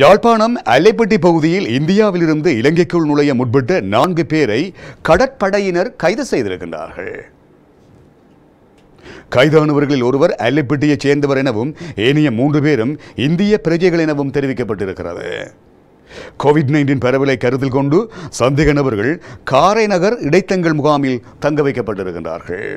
யாழ்ப்பாணம் அல்லைப்பட்டி பகுதியில் இந்தியாவிலிருந்து இலங்கைக்குள் நுழைய முற்பட்ட நான்கு பேரை கடற்படையினர் கைது செய்திருக்கின்றார்கள் கைதானவர்களில் ஒருவர் அல்லைப்பட்டியைச் சேர்ந்தவர் எனவும் ஏனைய மூன்று பேரும் இந்திய பிரஜைகள் எனவும் தெரிவிக்கப்பட்டிருக்கிறது கோவிட் நைன்டீன் பரவலை கருத்தில் கொண்டு சந்தேக நபர்கள் காரைநகர் இடைத்தங்கள் முகாமில் தங்க வைக்கப்பட்டிருக்கின்றார்கள்